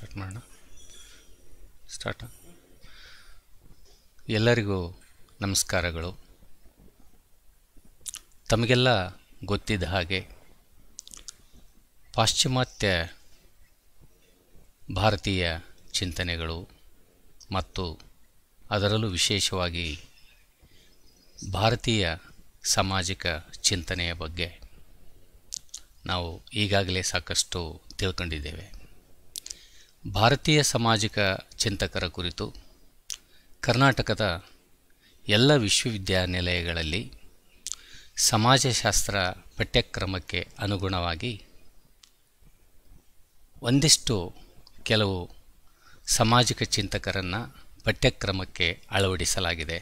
Start ಮಾಡೋಣ start ಎಲ್ಲರಿಗೂ ನಮಸ್ಕಾರಗಳು ತಮಗೆಲ್ಲ ಗೊತ್ತಿದ್ದ ಹಾಗೆ ಪಾಶ್ಚಿಮಾತ್ಯ ಭಾರತೀಯ ಚಿಂತನೆಗಳು ಮತ್ತು ಅದರಲ್ಲೂ ವಿಶೇಷವಾಗಿ ಭಾರತೀಯ ಸಾಮಾಜಿಕ ಚಿಂತನೆಯ ಬಗ್ಗೆ ನಾವು ಈಗಾಗಲೇ ಸಾಕಷ್ಟು ತಿಳ್ಕೊಂಡಿದ್ದೇವೆ ಭಾರತೀಯ ಸಾಮಾಜಿಕ ಚಿಂತಕರ ಕುರಿತು ಕರ್ನಾಟಕದ ಎಲ್ಲ ವಿಶ್ವವಿದ್ಯಾನಿಲಯಗಳಲ್ಲಿ ಸಮಾಜಶಾಸ್ತ್ರ ಪಠ್ಯಕ್ರಮಕ್ಕೆ ಅನುಗುಣವಾಗಿ ಒಂದಿಷ್ಟು ಕೆಲವು ಸಾಮಾಜಿಕ ಚಿಂತಕರನ್ನು ಪಠ್ಯಕ್ರಮಕ್ಕೆ ಅಳವಡಿಸಲಾಗಿದೆ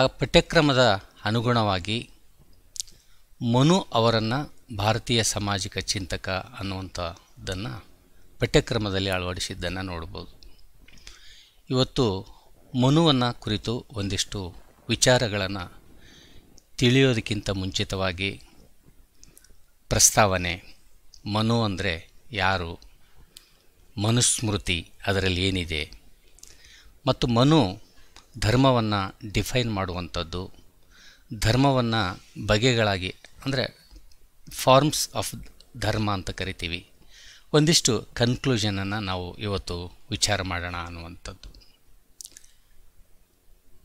ಆ ಪಠ್ಯಕ್ರಮದ ಅನುಗುಣವಾಗಿ ಮನು ಅವರನ್ನು ಭಾರತೀಯ ಸಾಮಾಜಿಕ ಚಿಂತಕ ಅನ್ನುವಂಥದ್ದನ್ನು ಪಠ್ಯಕ್ರಮದಲ್ಲಿ ಅಳವಡಿಸಿದ್ದನ್ನು ನೋಡ್ಬೋದು ಇವತ್ತು ಮನುವನ್ನು ಕುರಿತು ಒಂದಿಷ್ಟು ವಿಚಾರಗಳನ್ನು ತಿಳಿಯೋದಕ್ಕಿಂತ ಮುಂಚಿತವಾಗಿ ಪ್ರಸ್ತಾವನೆ ಮನು ಅಂದರೆ ಯಾರು ಮನುಸ್ಮೃತಿ ಅದರಲ್ಲಿ ಏನಿದೆ ಮತ್ತು ಮನು ಧರ್ಮವನ್ನು ಡಿಫೈನ್ ಮಾಡುವಂಥದ್ದು ಧರ್ಮವನ್ನು ಬಗೆಗಳಾಗಿ ಅಂದರೆ ಫಾರ್ಮ್ಸ್ ಆಫ್ ಧರ್ಮ ಅಂತ ಕರಿತೀವಿ ಒಂದಿಷ್ಟು ಕನ್ಕ್ಲೂಷನನ್ನು ನಾವು ಇವತ್ತು ವಿಚಾರ ಮಾಡೋಣ ಅನ್ನುವಂಥದ್ದು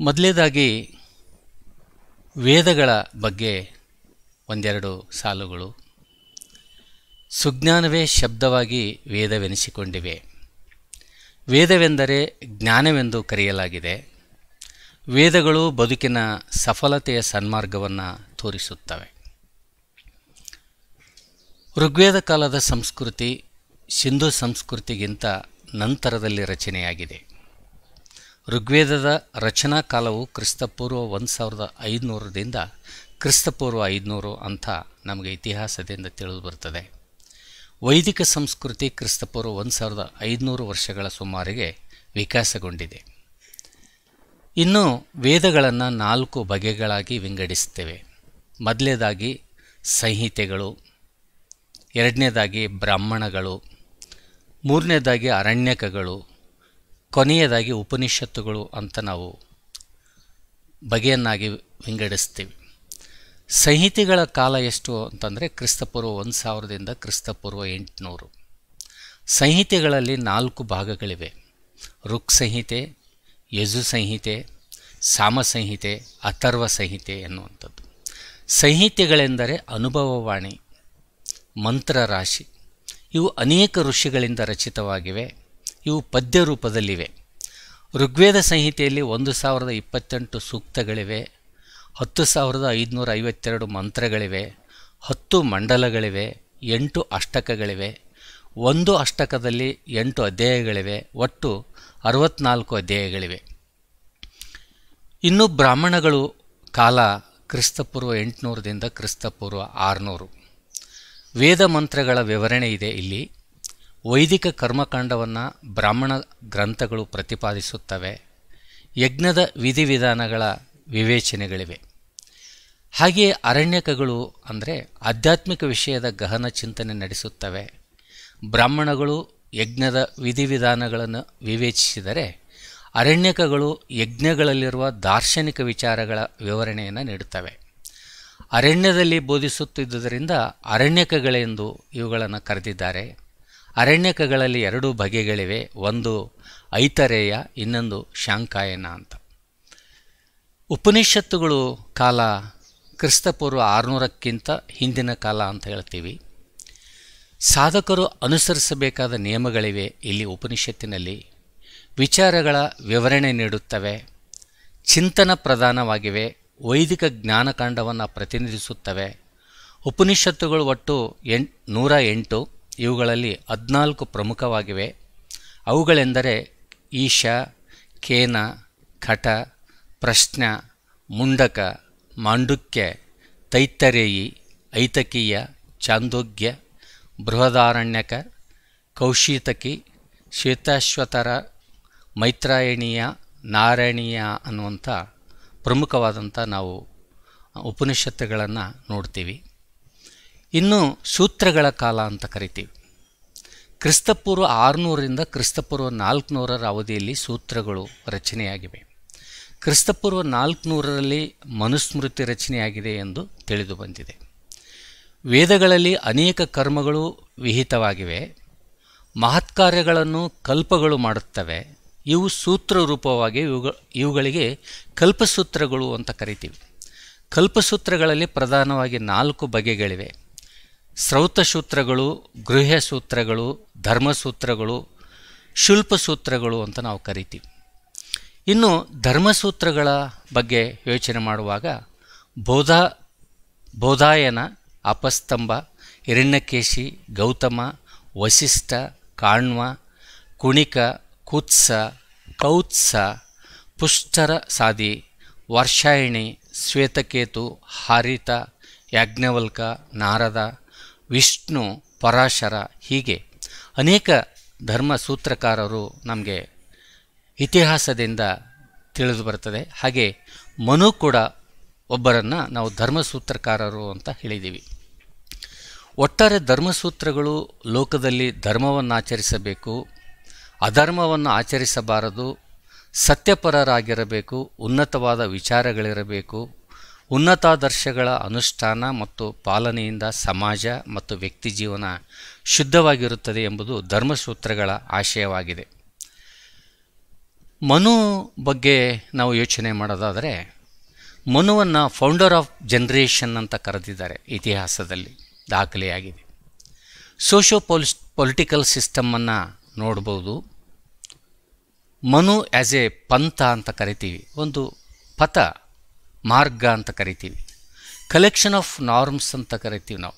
ಮೊದಲೇದಾಗಿ ವೇದಗಳ ಬಗ್ಗೆ ಒಂದೆರಡು ಸಾಲುಗಳು ಸುಜ್ಞಾನವೇ ಶಬ್ದವಾಗಿ ವೇದವೆನಿಸಿಕೊಂಡಿವೆ ವೇದವೆಂದರೆ ಜ್ಞಾನವೆಂದು ಕರೆಯಲಾಗಿದೆ ವೇದಗಳು ಬದುಕಿನ ಸಫಲತೆಯ ಸನ್ಮಾರ್ಗವನ್ನು ತೋರಿಸುತ್ತವೆ ಋಗ್ವೇದ ಕಾಲದ ಸಂಸ್ಕೃತಿ ಸಿಂಧು ಸಂಸ್ಕೃತಿಗಿಂತ ನಂತರದಲ್ಲಿ ರಚನೆಯಾಗಿದೆ ಋಗ್ವೇದದ ರಚನಾ ಕಾಲವು ಕ್ರಿಸ್ತಪೂರ್ವ ಒಂದು ಸಾವಿರದ ಐದುನೂರರಿಂದ ಕ್ರಿಸ್ತಪೂರ್ವ ಐದುನೂರು ಅಂತ ನಮಗೆ ಇತಿಹಾಸದಿಂದ ತಿಳಿದು ಬರ್ತದೆ ವೈದಿಕ ಸಂಸ್ಕೃತಿ ಕ್ರಿಸ್ತಪೂರ್ವ ಒಂದು ಸಾವಿರದ ಐದುನೂರು ವರ್ಷಗಳ ಸುಮಾರಿಗೆ ವಿಕಾಸಗೊಂಡಿದೆ ಇನ್ನು ವೇದಗಳನ್ನು ನಾಲ್ಕು ಬಗೆಗಳಾಗಿ ವಿಂಗಡಿಸ್ತೇವೆ ಮೊದಲನೇದಾಗಿ ಸಂಹಿತೆಗಳು ಎರಡನೇದಾಗಿ ಬ್ರಾಹ್ಮಣಗಳು ಮೂರನೇದಾಗಿ ಅರಣ್ಯಕಗಳು ಕೊನೆಯದಾಗಿ ಉಪನಿಷತ್ತುಗಳು ಅಂತ ನಾವು ಬಗೆಯನ್ನಾಗಿ ವಿಂಗಡಿಸ್ತೀವಿ ಸಂಹಿತೆಗಳ ಕಾಲ ಎಷ್ಟು ಅಂತಂದರೆ ಕ್ರಿಸ್ತಪೂರ್ವ ಒಂದು ಸಾವಿರದಿಂದ ಕ್ರಿಸ್ತಪೂರ್ವ ಎಂಟುನೂರು ಸಂಹಿತೆಗಳಲ್ಲಿ ನಾಲ್ಕು ಭಾಗಗಳಿವೆ ಋಕ್ ಸಂಹಿತೆ ಯಜು ಸಂಹಿತೆ ಸಾಮ ಸಂಹಿತೆ ಅಥರ್ವ ಸಂಹಿತೆ ಎನ್ನುವಂಥದ್ದು ಸಂಹಿತೆಗಳೆಂದರೆ ಅನುಭವವಾಣಿ ಮಂತ್ರರಾಶಿ ಇವು ಅನೇಕ ಋಷಿಗಳಿಂದ ರಚಿತವಾಗಿವೆ ಇವು ಪದ್ಯ ರೂಪದಲ್ಲಿವೆ ಋಗ್ವೇದ ಸಂಹಿತೆಯಲ್ಲಿ ಒಂದು ಸಾವಿರದ ಇಪ್ಪತ್ತೆಂಟು ಸೂಕ್ತಗಳಿವೆ ಹತ್ತು ಸಾವಿರದ ಐದುನೂರ ಐವತ್ತೆರಡು ಮಂತ್ರಗಳಿವೆ ಹತ್ತು ಮಂಡಲಗಳಿವೆ ಎಂಟು ಅಷ್ಟಕಗಳಿವೆ ಒಂದು ಅಷ್ಟಕದಲ್ಲಿ ಎಂಟು ಅಧ್ಯಾಯಗಳಿವೆ ಒಟ್ಟು ಅರವತ್ನಾಲ್ಕು ಅಧ್ಯಾಯಗಳಿವೆ ಇನ್ನು ಬ್ರಾಹ್ಮಣಗಳು ಕಾಲ ಕ್ರಿಸ್ತಪೂರ್ವ ಎಂಟುನೂರದಿಂದ ಕ್ರಿಸ್ತಪೂರ್ವ ಆರುನೂರು ವೇದ ಮಂತ್ರಗಳ ವಿವರಣೆ ಇದೆ ಇಲ್ಲಿ ವೈದಿಕ ಕರ್ಮಕಾಂಡವನ್ನು ಬ್ರಾಹ್ಮಣ ಗ್ರಂಥಗಳು ಪ್ರತಿಪಾದಿಸುತ್ತವೆ ಯಜ್ಞದ ವಿಧಿವಿಧಾನಗಳ ವಿವೇಚನೆಗಳಿವೆ ಹಾಗೆಯೇ ಅರಣ್ಯಕಗಳು ಅಂದರೆ ಆಧ್ಯಾತ್ಮಿಕ ವಿಷಯದ ಗಹನ ಚಿಂತನೆ ನಡೆಸುತ್ತವೆ ಬ್ರಾಹ್ಮಣಗಳು ಯಜ್ಞದ ವಿಧಿವಿಧಾನಗಳನ್ನು ವಿವೇಚಿಸಿದರೆ ಅರಣ್ಯಕಗಳು ಯಜ್ಞಗಳಲ್ಲಿರುವ ದಾರ್ಶನಿಕ ವಿಚಾರಗಳ ವಿವರಣೆಯನ್ನು ನೀಡುತ್ತವೆ ಅರಣ್ಯದಲ್ಲಿ ಬೋಧಿಸುತ್ತಿದ್ದುದರಿಂದ ಅರಣ್ಯಕಗಳೆಂದು ಇವುಗಳನ್ನು ಕರೆದಿದ್ದಾರೆ ಅರಣ್ಯಕಗಳಲ್ಲಿ ಎರಡು ಬಗೆಗಳಿವೆ ಒಂದು ಐತರೇಯ ಇನ್ನೊಂದು ಶಾಂಕಾಯನ ಅಂತ ಉಪನಿಷತ್ತುಗಳು ಕಾಲ ಕ್ರಿಸ್ತಪೂರ್ವ ಆರುನೂರಕ್ಕಿಂತ ಹಿಂದಿನ ಕಾಲ ಅಂತ ಹೇಳ್ತೀವಿ ಸಾಧಕರು ಅನುಸರಿಸಬೇಕಾದ ನಿಯಮಗಳಿವೆ ಇಲ್ಲಿ ಉಪನಿಷತ್ತಿನಲ್ಲಿ ವಿಚಾರಗಳ ವಿವರಣೆ ನೀಡುತ್ತವೆ ಚಿಂತನ ಪ್ರಧಾನವಾಗಿವೆ ವೈದಿಕ ಜ್ಞಾನಕಾಂಡವನ್ನು ಪ್ರತಿನಿಧಿಸುತ್ತವೆ ಉಪನಿಷತ್ತುಗಳು ಒಟ್ಟು ಎಂಟ್ ನೂರ ಎಂಟು ಇವುಗಳಲ್ಲಿ ಹದಿನಾಲ್ಕು ಪ್ರಮುಖವಾಗಿವೆ ಅವುಗಳೆಂದರೆ ಈಶ ಕೇನ ಖಟ ಪ್ರಶ್ನ ಮುಂಡಕ ಮಾಂಡುಕ್ಯ ತೈತ್ತರೇಯಿ ಐತಕೀಯ ಚಾಂದೋಗ್ಯ ಬೃಹದಾರಣ್ಯಕ ಕೌಶೀತಕಿ ಶ್ವೇತಾಶ್ವತರ ಮೈತ್ರಾಯಣೀಯ ನಾರಾಯಣೀಯ ಅನ್ನುವಂಥ ಪ್ರಮುಖವಾದಂಥ ನಾವು ಉಪನಿಷತ್ತುಗಳನ್ನು ನೋಡ್ತೀವಿ ಇನ್ನು ಸೂತ್ರಗಳ ಕಾಲ ಅಂತ ಕರಿತೀವಿ ಕ್ರಿಸ್ತಪೂರ್ವ ಆರುನೂರರಿಂದ ಕ್ರಿಸ್ತಪೂರ್ವ ನಾಲ್ಕುನೂರರ ಅವಧಿಯಲ್ಲಿ ಸೂತ್ರಗಳು ರಚನೆಯಾಗಿವೆ ಕ್ರಿಸ್ತಪೂರ್ವ ನಾಲ್ಕುನೂರರಲ್ಲಿ ಮನುಸ್ಮೃತಿ ರಚನೆಯಾಗಿದೆ ಎಂದು ತಿಳಿದು ಬಂದಿದೆ ವೇದಗಳಲ್ಲಿ ಅನೇಕ ಕರ್ಮಗಳು ವಿಹಿತವಾಗಿವೆ ಮಹತ್ಕಾರ್ಯಗಳನ್ನು ಕಲ್ಪಗಳು ಮಾಡುತ್ತವೆ ಇವು ಸೂತ್ರ ರೂಪವಾಗಿ ಇವುಗಳಿಗೆ ಕಲ್ಪಸೂತ್ರಗಳು ಅಂತ ಕರಿತೀವಿ ಕಲ್ಪಸೂತ್ರಗಳಲ್ಲಿ ಪ್ರಧಾನವಾಗಿ ನಾಲ್ಕು ಬಗೆಗಳಿವೆ ಸೂತ್ರಗಳು ಗೃಹ ಸೂತ್ರಗಳು ಧರ್ಮಸೂತ್ರಗಳು ಶುಲ್ಪಸೂತ್ರಗಳು ಅಂತ ನಾವು ಕರಿತೀವಿ ಇನ್ನು ಧರ್ಮಸೂತ್ರಗಳ ಬಗ್ಗೆ ಯೋಚನೆ ಮಾಡುವಾಗ ಬೋಧ ಬೋಧಾಯನ ಅಪಸ್ತಂಭ ಹಿರಣ್ಯಕೇಶಿ ಗೌತಮ ವಸಿಷ್ಠ ಕಾಣ್ವ ಕುಣಿಕ ಕುತ್ಸ ಕೌತ್ಸ ಪುಷ್ಟರ ಸಾದಿ ವರ್ಷಾಯಣಿ ಶ್ವೇತಕೇತು ಹಾರಿತ ಯಾಜ್ಞವಲ್ಕ ನಾರದ ವಿಷ್ಣು ಪರಾಶರ ಹೀಗೆ ಅನೇಕ ಧರ್ಮ ಸೂತ್ರಕಾರರು ನಮಗೆ ಇತಿಹಾಸದಿಂದ ತಿಳಿದು ಬರ್ತದೆ ಹಾಗೆ ಮನು ಕೂಡ ಒಬ್ಬರನ್ನು ನಾವು ಧರ್ಮಸೂತ್ರಕಾರರು ಅಂತ ಹೇಳಿದ್ದೀವಿ ಒಟ್ಟಾರೆ ಧರ್ಮಸೂತ್ರಗಳು ಲೋಕದಲ್ಲಿ ಧರ್ಮವನ್ನು ಆಚರಿಸಬೇಕು ಅಧರ್ಮವನ್ನು ಆಚರಿಸಬಾರದು ಸತ್ಯಪರರಾಗಿರಬೇಕು ಉನ್ನತವಾದ ವಿಚಾರಗಳಿರಬೇಕು ಉನ್ನತಾದರ್ಶಗಳ ಅನುಷ್ಠಾನ ಮತ್ತು ಪಾಲನೆಯಿಂದ ಸಮಾಜ ಮತ್ತು ವ್ಯಕ್ತಿ ಜೀವನ ಶುದ್ಧವಾಗಿರುತ್ತದೆ ಎಂಬುದು ಧರ್ಮಸೂತ್ರಗಳ ಆಶಯವಾಗಿದೆ ಮನು ಬಗ್ಗೆ ನಾವು ಯೋಚನೆ ಮಾಡೋದಾದರೆ ಮನುವನ್ನು ಫೌಂಡರ್ ಆಫ್ ಜನ್ರೇಷನ್ ಅಂತ ಕರೆದಿದ್ದಾರೆ ಇತಿಹಾಸದಲ್ಲಿ ದಾಖಲೆಯಾಗಿದೆ ಸೋಷೋ ಪೊಲಿಸ್ ಪೊಲಿಟಿಕಲ್ ಸಿಸ್ಟಮನ್ನು ನೋಡ್ಬೋದು ಮನು ಆ್ಯಸ್ ಎ ಪಂಥ ಅಂತ ಕರಿತೀವಿ ಒಂದು ಪಥ ಮಾರ್ಗ ಅಂತ ಕರಿತೀವಿ ಕಲೆಕ್ಷನ್ ಆಫ್ ನಾರ್ಮ್ಸ್ ಅಂತ ಕರಿತೀವಿ ನಾವು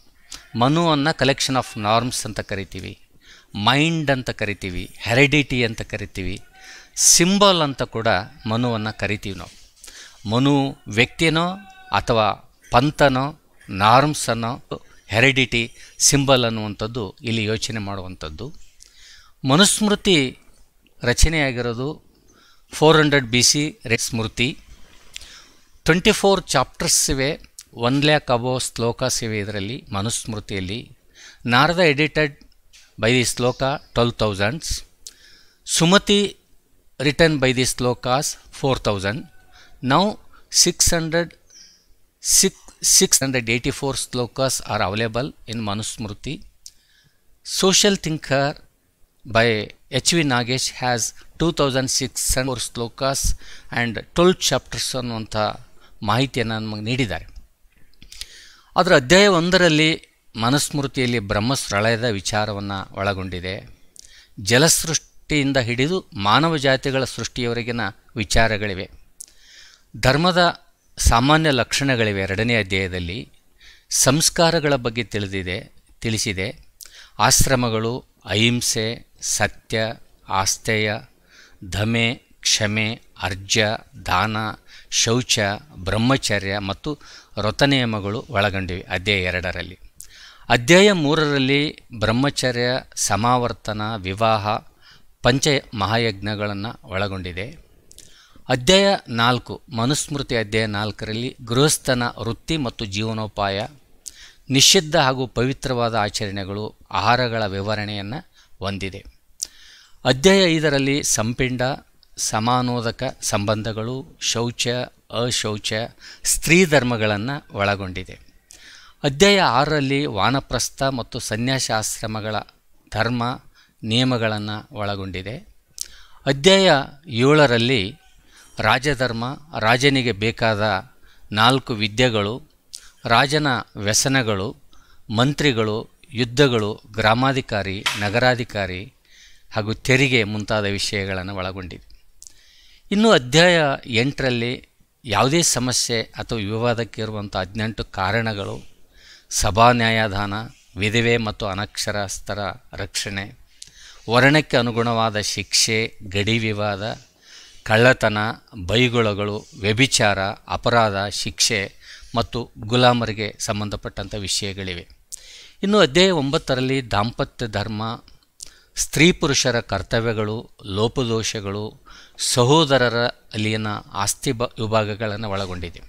ಮನುವನ್ನು ಕಲೆಕ್ಷನ್ ಆಫ್ ನಾರ್ಮ್ಸ್ ಅಂತ ಕರಿತೀವಿ ಮೈಂಡ್ ಅಂತ ಕರಿತೀವಿ ಹೆರಿಡಿಟಿ ಅಂತ ಕರಿತೀವಿ ಸಿಂಬಲ್ ಅಂತ ಕೂಡ ಮನುವನ್ನು ಕರಿತೀವಿ ನಾವು ಮನು ವ್ಯಕ್ತಿಯೋ ಅಥವಾ ಪಂಥನೋ ನಾರ್ಮ್ಸನ್ನೋ ಹೆರಿಡಿಟಿ ಸಿಂಬಲ್ ಅನ್ನುವಂಥದ್ದು ಇಲ್ಲಿ ಯೋಚನೆ ಮಾಡುವಂಥದ್ದು ಮನುಸ್ಮೃತಿ ರಚನೆಯಾಗಿರೋದು ಫೋರ್ ಹಂಡ್ರೆಡ್ ಬಿ ಸಿ ರೆ ಸ್ಮೃತಿ ಟ್ವೆಂಟಿ ಫೋರ್ ಚಾಪ್ಟರ್ಸ್ ಇವೆ ಒನ್ ಲ್ಯಾಕ್ ಅಬೋ ಶ್ಲೋಕಸ್ ಇವೆ ಇದರಲ್ಲಿ ಮನುಸ್ಮೃತಿಯಲ್ಲಿ Narada edited by the shloka twelve thousands Sumati written by the shlokas four thousand now six hundred six six hundred eighty four slokas are available in Manusmriti social thinker by H. V. Nagesh has 2006 slokas and twelve chapters ಅನ್ನುವಂಥ ಮಾಹಿತಿಯನ್ನು ನಮಗೆ ನೀಡಿದ್ದಾರೆ ಅದರ ಅಧ್ಯಾಯ ಒಂದರಲ್ಲಿ ಮನುಸ್ಮೃತಿಯಲ್ಲಿ ಬ್ರಹ್ಮಸ್ರಳಯದ ವಿಚಾರವನ್ನು ಒಳಗೊಂಡಿದೆ ಜಲಸೃಷ್ಟಿಯಿಂದ ಹಿಡಿದು ಮಾನವ ಜಾತಿಗಳ ಸೃಷ್ಟಿಯವರೆಗಿನ ವಿಚಾರಗಳಿವೆ ಧರ್ಮದ ಸಾಮಾನ್ಯ ಲಕ್ಷಣಗಳಿವೆ ಎರಡನೇ ಅಧ್ಯಾಯದಲ್ಲಿ ಸಂಸ್ಕಾರಗಳ ಬಗ್ಗೆ ತಿಳಿದಿದೆ ತಿಳಿಸಿದೆ ಆಶ್ರಮಗಳು ಅಹಿಂಸೆ ಸತ್ಯ ಆಸ್ಥೆಯ ದಮೆ ಕ್ಷಮೆ ಅರ್ಜ ದಾನ ಶೌಚ ಬ್ರಹ್ಮಚರ್ಯ ಮತ್ತು ವ್ರತನಿಯಮಗಳು ಒಳಗೊಂಡಿವೆ ಅಧ್ಯಾಯ ಎರಡರಲ್ಲಿ ಅಧ್ಯಾಯ ಮೂರರಲ್ಲಿ ಬ್ರಹ್ಮಚರ್ಯ ಸಮಾವರ್ತನ ವಿವಾಹ ಪಂಚ ಮಹಾಯಜ್ಞಗಳನ್ನು ಒಳಗೊಂಡಿದೆ ಅಧ್ಯಾಯ ನಾಲ್ಕು ಮನುಸ್ಮೃತಿ ಅಧ್ಯಾಯ ನಾಲ್ಕರಲ್ಲಿ ಗೃಹಸ್ಥನ ವೃತ್ತಿ ಮತ್ತು ಜೀವನೋಪಾಯ ನಿಷಿದ್ಧ ಹಾಗೂ ಪವಿತ್ರವಾದ ಆಚರಣೆಗಳು ಆಹಾರಗಳ ವಿವರಣೆಯನ್ನು ಹೊಂದಿದೆ ಅಧ್ಯಾಯ ಐದರಲ್ಲಿ ಸಂಪಿಂಡ ಸಮಾನೋದಕ ಸಂಬಂಧಗಳು ಶೌಚ ಅಶೌಚ ಸ್ತ್ರೀ ಧರ್ಮಗಳನ್ನು ಒಳಗೊಂಡಿದೆ ಅಧ್ಯಾಯ ಆರರಲ್ಲಿ ವಾನಪ್ರಸ್ಥ ಮತ್ತು ಸನ್ಯಾಸಾಶ್ರಮಗಳ ಧರ್ಮ ನಿಯಮಗಳನ್ನು ಒಳಗೊಂಡಿದೆ ಅಧ್ಯಾಯ ಏಳರಲ್ಲಿ ರಾಜಧರ್ಮ ರಾಜನಿಗೆ ಬೇಕಾದ ನಾಲ್ಕು ವಿದ್ಯೆಗಳು ರಾಜನ ವ್ಯಸನಗಳು ಮಂತ್ರಿಗಳು ಯುದ್ಧಗಳು ಗ್ರಾಮಾಧಿಕಾರಿ ನಗರಾಧಿಕಾರಿ ಹಾಗೂ ತೆರಿಗೆ ಮುಂತಾದ ವಿಷಯಗಳನ್ನು ಒಳಗೊಂಡಿದೆ ಇನ್ನು ಅಧ್ಯಾಯ ಎಂಟರಲ್ಲಿ ಯಾವುದೇ ಸಮಸ್ಯೆ ಅಥವಾ ವಿವಾದಕ್ಕೆ ಇರುವಂಥ ಹದಿನೆಂಟು ಕಾರಣಗಳು ಸಭಾ ನ್ಯಾಯಾಧಾನ ವಿಧವೆ ಮತ್ತು ಅನಕ್ಷರಸ್ಥರ ರಕ್ಷಣೆ ವರ್ಣಕ್ಕೆ ಅನುಗುಣವಾದ ಶಿಕ್ಷೆ ಗಡಿ ವಿವಾದ ಕಳ್ಳತನ ಬೈಗುಳಗಳು ವ್ಯಭಿಚಾರ ಅಪರಾಧ ಶಿಕ್ಷೆ ಮತ್ತು ಗುಲಾಮರಿಗೆ ಸಂಬಂಧಪಟ್ಟಂಥ ವಿಷಯಗಳಿವೆ ಇನ್ನು ಅಧ್ಯಾಯ ಒಂಬತ್ತರಲ್ಲಿ ದಾಂಪತ್ಯ ಧರ್ಮ ಸ್ತ್ರೀ ಪುರುಷರ ಕರ್ತವ್ಯಗಳು ಲೋಪದೋಷಗಳು ಸಹೋದರರ ಅಲ್ಲಿನ ಆಸ್ತಿ ಬ ವಿಭಾಗಗಳನ್ನು ಒಳಗೊಂಡಿದೆ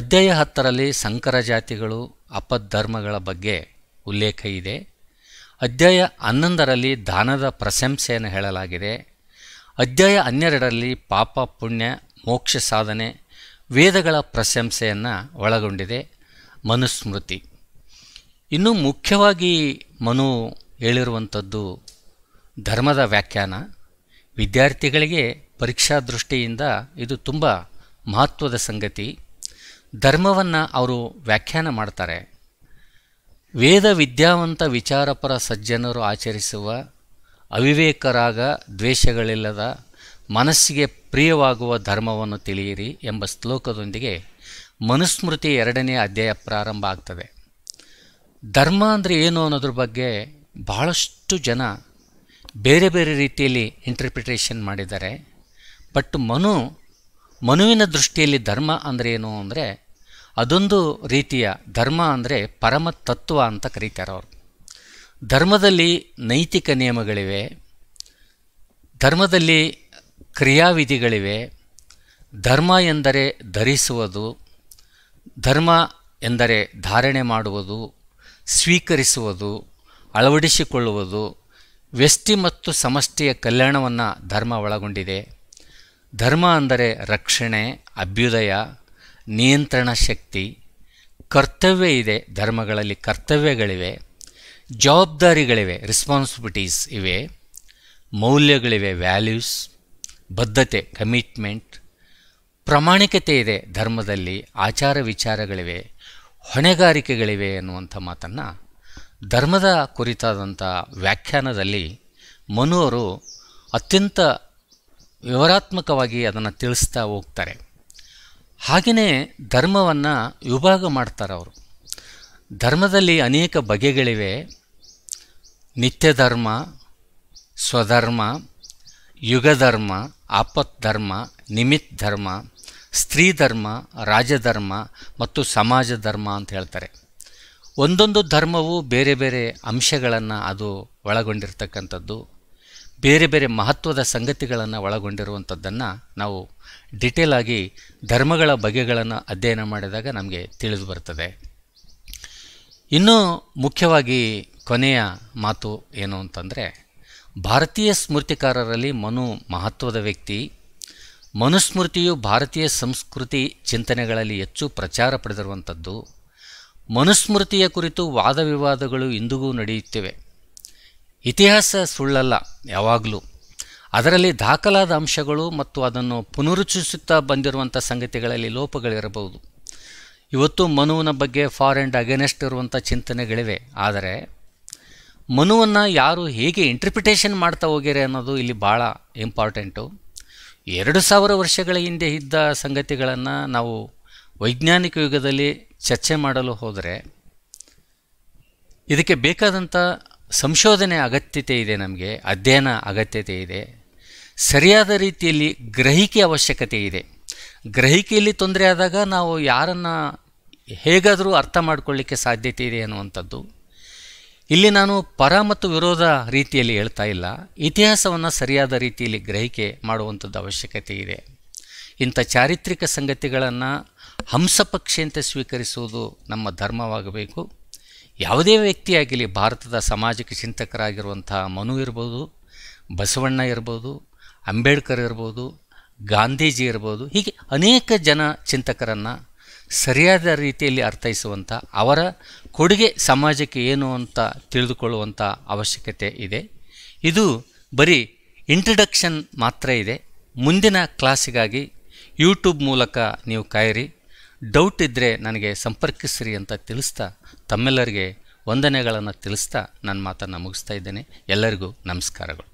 ಅಧ್ಯಾಯ ಹತ್ತರಲ್ಲಿ ಸಂಕರ ಜಾತಿಗಳು ಅಪಧರ್ಮಗಳ ಬಗ್ಗೆ ಉಲ್ಲೇಖ ಇದೆ ಅಧ್ಯಾಯ ಹನ್ನೊಂದರಲ್ಲಿ ದಾನದ ಪ್ರಶಂಸೆಯನ್ನು ಹೇಳಲಾಗಿದೆ ಅಧ್ಯಾಯ ಹನ್ನೆರಡರಲ್ಲಿ ಪಾಪ ಪುಣ್ಯ ಮೋಕ್ಷ ಸಾಧನೆ ವೇದಗಳ ಪ್ರಶಂಸೆಯನ್ನು ಒಳಗೊಂಡಿದೆ ಮನುಸ್ಮೃತಿ ಇನ್ನು ಮುಖ್ಯವಾಗಿ ಮನು ಹೇಳಿರುವಂಥದ್ದು ಧರ್ಮದ ವ್ಯಾಖ್ಯಾನ ವಿದ್ಯಾರ್ಥಿಗಳಿಗೆ ಪರೀಕ್ಷಾ ದೃಷ್ಟಿಯಿಂದ ಇದು ತುಂಬ ಮಹತ್ವದ ಸಂಗತಿ ಧರ್ಮವನ್ನು ಅವರು ವ್ಯಾಖ್ಯಾನ ಮಾಡ್ತಾರೆ ವೇದ ವಿದ್ಯಾವಂತ ವಿಚಾರಪರ ಸಜ್ಜನರು ಆಚರಿಸುವ ಅವಿವೇಕರಾಗ ದ್ವೇಷಗಳಿಲ್ಲದ ಮನಸ್ಸಿಗೆ ಪ್ರಿಯವಾಗುವ ಧರ್ಮವನ್ನು ತಿಳಿಯಿರಿ ಎಂಬ ಶ್ಲೋಕದೊಂದಿಗೆ ಮನುಸ್ಮೃತಿ ಎರಡನೇ ಅಧ್ಯಾಯ ಪ್ರಾರಂಭ ಆಗ್ತದೆ ಧರ್ಮ ಅಂದರೆ ಏನು ಅನ್ನೋದ್ರ ಬಗ್ಗೆ ಭಾಳಷ್ಟು ಜನ ಬೇರೆ ಬೇರೆ ರೀತಿಯಲ್ಲಿ ಇಂಟರ್ಪ್ರಿಟೇಷನ್ ಮಾಡಿದ್ದಾರೆ ಬಟ್ ಮನು ಮನುವಿನ ದೃಷ್ಟಿಯಲ್ಲಿ ಧರ್ಮ ಅಂದರೆ ಏನು ಅಂದರೆ ಅದೊಂದು ರೀತಿಯ ಧರ್ಮ ಅಂದರೆ ಪರಮ ತತ್ವ ಅಂತ ಕರೀತಾರೆ ಅವರು ಧರ್ಮದಲ್ಲಿ ನೈತಿಕ ನಿಯಮಗಳಿವೆ ಧರ್ಮದಲ್ಲಿ ಕ್ರಿಯಾವಿಧಿಗಳಿವೆ ಧರ್ಮ ಎಂದರೆ ಧರಿಸುವುದು ಧರ್ಮ ಎಂದರೆ ಧಾರಣೆ ಮಾಡುವುದು ಸ್ವೀಕರಿಸುವುದು ಅಳವಡಿಸಿಕೊಳ್ಳುವುದು ವ್ಯಷ್ಟಿ ಮತ್ತು ಸಮಷ್ಟಿಯ ಕಲ್ಯಾಣವನ್ನು ಧರ್ಮ ಒಳಗೊಂಡಿದೆ ಧರ್ಮ ಅಂದರೆ ರಕ್ಷಣೆ ಅಭ್ಯುದಯ ನಿಯಂತ್ರಣ ಶಕ್ತಿ ಕರ್ತವ್ಯ ಇದೆ ಧರ್ಮಗಳಲ್ಲಿ ಕರ್ತವ್ಯಗಳಿವೆ ಜವಾಬ್ದಾರಿಗಳಿವೆ ರೆಸ್ಪಾನ್ಸಿಬಿಲಿಟೀಸ್ ಇವೆ ಮೌಲ್ಯಗಳಿವೆ ವ್ಯಾಲ್ಯೂಸ್ ಬದ್ಧತೆ ಕಮಿಟ್ಮೆಂಟ್ ಪ್ರಾಮಾಣಿಕತೆ ಇದೆ ಧರ್ಮದಲ್ಲಿ ಆಚಾರ ವಿಚಾರಗಳಿವೆ ಹೊಣೆಗಾರಿಕೆಗಳಿವೆ ಎನ್ನುವಂಥ ಮಾತನ್ನು ಧರ್ಮದ ಕುರಿತಾದಂಥ ವ್ಯಾಖ್ಯಾನದಲ್ಲಿ ಮನು ಅವರು ಅತ್ಯಂತ ವಿವರಾತ್ಮಕವಾಗಿ ಅದನ್ನು ತಿಳಿಸ್ತಾ ಹೋಗ್ತಾರೆ ಹಾಗೆಯೇ ಧರ್ಮವನ್ನು ವಿಭಾಗ ಮಾಡ್ತಾರೆ ಅವರು ಧರ್ಮದಲ್ಲಿ ಅನೇಕ ಬಗೆಗಳಿವೆ ನಿತ್ಯ ಧರ್ಮ ಸ್ವಧರ್ಮ ಯುಗಧರ್ಮ ಆಪತ್ ಧರ್ಮ ನಿಮಿತ್ ಧರ್ಮ ಸ್ತ್ರೀ ಧರ್ಮ ರಾಜಧರ್ಮ ಮತ್ತು ಸಮಾಜ ಧರ್ಮ ಅಂತ ಹೇಳ್ತಾರೆ ಒಂದೊಂದು ಧರ್ಮವು ಬೇರೆ ಬೇರೆ ಅಂಶಗಳನ್ನು ಅದು ಒಳಗೊಂಡಿರ್ತಕ್ಕಂಥದ್ದು ಬೇರೆ ಬೇರೆ ಮಹತ್ವದ ಸಂಗತಿಗಳನ್ನು ಒಳಗೊಂಡಿರುವಂಥದ್ದನ್ನು ನಾವು ಡಿಟೇಲ್ ಆಗಿ ಧರ್ಮಗಳ ಬಗೆಗಳನ್ನು ಅಧ್ಯಯನ ಮಾಡಿದಾಗ ನಮಗೆ ತಿಳಿದು ಬರ್ತದೆ ಇನ್ನೂ ಮುಖ್ಯವಾಗಿ ಕೊನೆಯ ಮಾತು ಏನು ಅಂತಂದರೆ ಭಾರತೀಯ ಸ್ಮೃತಿಕಾರರಲ್ಲಿ ಮನು ಮಹತ್ವದ ವ್ಯಕ್ತಿ ಮನುಸ್ಮೃತಿಯು ಭಾರತೀಯ ಸಂಸ್ಕೃತಿ ಚಿಂತನೆಗಳಲ್ಲಿ ಹೆಚ್ಚು ಪ್ರಚಾರ ಪಡೆದಿರುವಂಥದ್ದು ಮನುಸ್ಮೃತಿಯ ಕುರಿತು ವಾದ ವಿವಾದಗಳು ಇಂದಿಗೂ ನಡೆಯುತ್ತಿವೆ ಇತಿಹಾಸ ಸುಳ್ಳಲ್ಲ ಯಾವಾಗಲೂ ಅದರಲ್ಲಿ ದಾಖಲಾದ ಅಂಶಗಳು ಮತ್ತು ಅದನ್ನು ಪುನರುಚಿಸುತ್ತಾ ಬಂದಿರುವಂಥ ಸಂಗತಿಗಳಲ್ಲಿ ಲೋಪಗಳಿರಬಹುದು ಇವತ್ತು ಮನುವಿನ ಬಗ್ಗೆ ಫಾರ್ ಆ್ಯಂಡ್ ಅಗೇನೆಸ್ಟ್ ಇರುವಂಥ ಚಿಂತನೆಗಳಿವೆ ಆದರೆ ಮನುವನ್ನು ಯಾರು ಹೇಗೆ ಇಂಟ್ರಪ್ರಿಟೇಷನ್ ಮಾಡ್ತಾ ಹೋಗ್ಯಾರೆ ಅನ್ನೋದು ಇಲ್ಲಿ ಭಾಳ ಇಂಪಾರ್ಟೆಂಟು ಎರಡು ಸಾವಿರ ವರ್ಷಗಳ ಹಿಂದೆ ಇದ್ದ ಸಂಗತಿಗಳನ್ನು ನಾವು ವೈಜ್ಞಾನಿಕ ಯುಗದಲ್ಲಿ ಚರ್ಚೆ ಮಾಡಲು ಹೋದರೆ ಇದಕ್ಕೆ ಬೇಕಾದಂಥ ಸಂಶೋಧನೆ ಅಗತ್ಯತೆ ಇದೆ ನಮಗೆ ಅಧ್ಯಯನ ಅಗತ್ಯತೆ ಇದೆ ಸರಿಯಾದ ರೀತಿಯಲ್ಲಿ ಗ್ರಹಿಕೆ ಅವಶ್ಯಕತೆ ಇದೆ ಗ್ರಹಿಕೆಯಲ್ಲಿ ತೊಂದರೆ ಆದಾಗ ನಾವು ಯಾರನ್ನು ಹೇಗಾದರೂ ಅರ್ಥ ಮಾಡಿಕೊಳ್ಳಿಕ್ಕೆ ಸಾಧ್ಯತೆ ಇದೆ ಅನ್ನುವಂಥದ್ದು ಇಲ್ಲಿ ನಾನು ಪರ ಮತ್ತು ವಿರೋಧ ರೀತಿಯಲ್ಲಿ ಹೇಳ್ತಾ ಇಲ್ಲ ಇತಿಹಾಸವನ್ನು ಸರಿಯಾದ ರೀತಿಯಲ್ಲಿ ಗ್ರಹಿಕೆ ಮಾಡುವಂಥದ್ದು ಅವಶ್ಯಕತೆ ಇದೆ ಇಂಥ ಚಾರಿತ್ರಿಕ ಸಂಗತಿಗಳನ್ನು ಹಂಸಪಕ್ಷಿಯಂತೆ ಸ್ವೀಕರಿಸುವುದು ನಮ್ಮ ಧರ್ಮವಾಗಬೇಕು ಯಾವುದೇ ವ್ಯಕ್ತಿಯಾಗಲಿ ಭಾರತದ ಸಾಮಾಜಿಕ ಚಿಂತಕರಾಗಿರುವಂಥ ಮನು ಇರ್ಬೋದು ಬಸವಣ್ಣ ಇರ್ಬೋದು ಅಂಬೇಡ್ಕರ್ ಇರ್ಬೋದು ಗಾಂಧೀಜಿ ಇರ್ಬೋದು ಹೀಗೆ ಅನೇಕ ಜನ ಚಿಂತಕರನ್ನು ಸರಿಯಾದ ರೀತಿಯಲ್ಲಿ ಅರ್ಥೈಸುವಂಥ ಅವರ ಕೊಡುಗೆ ಸಮಾಜಕ್ಕೆ ಏನು ಅಂತ ತಿಳಿದುಕೊಳ್ಳುವಂಥ ಅವಶ್ಯಕತೆ ಇದೆ ಇದು ಬರೀ ಇಂಟ್ರಡಕ್ಷನ್ ಮಾತ್ರ ಇದೆ ಮುಂದಿನ ಕ್ಲಾಸಿಗಾಗಿ ಯೂಟ್ಯೂಬ್ ಮೂಲಕ ನೀವು ಕಾಯಿರಿ ಡೌಟ್ ಇದ್ದರೆ ನನಗೆ ಸಂಪರ್ಕಿಸ್ರಿ ಅಂತ ತಿಳಿಸ್ತಾ ತಮ್ಮೆಲ್ಲರಿಗೆ ವಂದನೆಗಳನ್ನು ತಿಳಿಸ್ತಾ ನನ್ನ ಮಾತನ್ನು ಮುಗಿಸ್ತಾ ಇದ್ದೇನೆ ಎಲ್ಲರಿಗೂ ನಮಸ್ಕಾರಗಳು